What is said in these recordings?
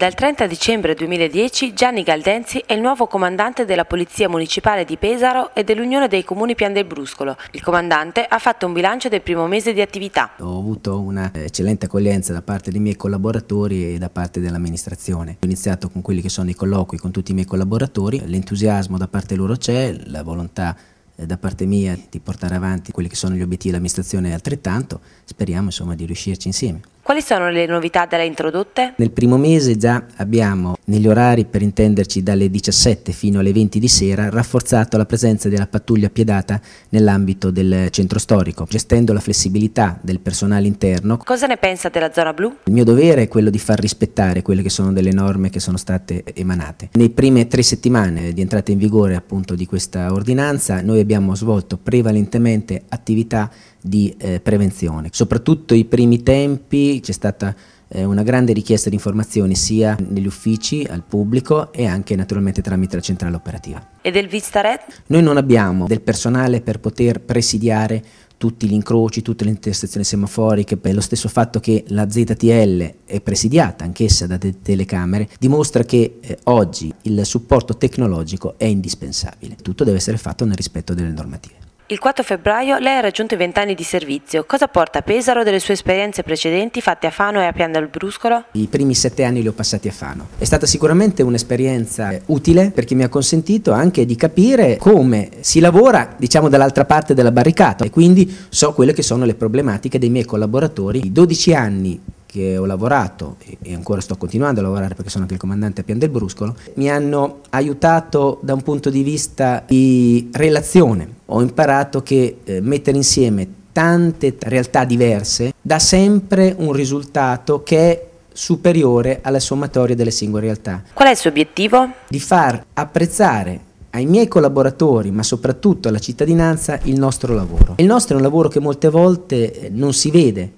Dal 30 dicembre 2010 Gianni Galdenzi è il nuovo comandante della Polizia Municipale di Pesaro e dell'Unione dei Comuni Pian del Bruscolo. Il comandante ha fatto un bilancio del primo mese di attività. Ho avuto un'eccellente accoglienza da parte dei miei collaboratori e da parte dell'amministrazione. Ho iniziato con quelli che sono i colloqui con tutti i miei collaboratori, l'entusiasmo da parte loro c'è, la volontà eh, da parte mia di portare avanti quelli che sono gli obiettivi dell'amministrazione altrettanto, speriamo insomma di riuscirci insieme. Quali sono le novità da lei introdotte? Nel primo mese già abbiamo, negli orari per intenderci dalle 17 fino alle 20 di sera, rafforzato la presenza della pattuglia piedata nell'ambito del centro storico, gestendo la flessibilità del personale interno. Cosa ne pensa della zona blu? Il mio dovere è quello di far rispettare quelle che sono delle norme che sono state emanate. Nei prime tre settimane di entrata in vigore appunto di questa ordinanza noi abbiamo svolto prevalentemente attività di eh, prevenzione, soprattutto i primi tempi c'è stata eh, una grande richiesta di informazioni sia negli uffici, al pubblico e anche naturalmente tramite la centrale operativa. E del Vistaret? Noi non abbiamo del personale per poter presidiare tutti gli incroci, tutte le intersezioni semaforiche, per lo stesso fatto che la ZTL è presidiata anch'essa da telecamere, dimostra che eh, oggi il supporto tecnologico è indispensabile. Tutto deve essere fatto nel rispetto delle normative. Il 4 febbraio lei ha raggiunto i 20 anni di servizio. Cosa porta a Pesaro delle sue esperienze precedenti fatte a Fano e a Pian del Bruscolo? I primi sette anni li ho passati a Fano. È stata sicuramente un'esperienza utile perché mi ha consentito anche di capire come si lavora, diciamo, dall'altra parte della barricata e quindi so quelle che sono le problematiche dei miei collaboratori. I 12 anni che ho lavorato e ancora sto continuando a lavorare perché sono anche il comandante a Pian del Bruscolo, mi hanno aiutato da un punto di vista di relazione ho imparato che eh, mettere insieme tante realtà diverse dà sempre un risultato che è superiore alla sommatoria delle singole realtà. Qual è il suo obiettivo? Di far apprezzare ai miei collaboratori, ma soprattutto alla cittadinanza, il nostro lavoro. Il nostro è un lavoro che molte volte eh, non si vede,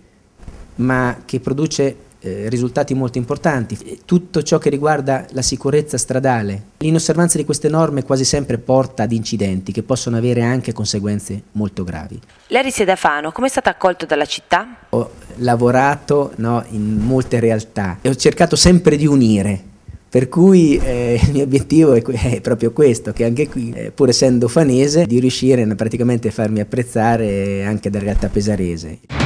ma che produce eh, risultati molto importanti. Tutto ciò che riguarda la sicurezza stradale, l'inosservanza di queste norme quasi sempre porta ad incidenti che possono avere anche conseguenze molto gravi. Larry Fano, come è stato accolto dalla città? Ho lavorato no, in molte realtà e ho cercato sempre di unire per cui eh, il mio obiettivo è, è, proprio questo, che anche qui, eh, pur essendo fanese, di riuscire a farmi apprezzare anche da realtà pesarese.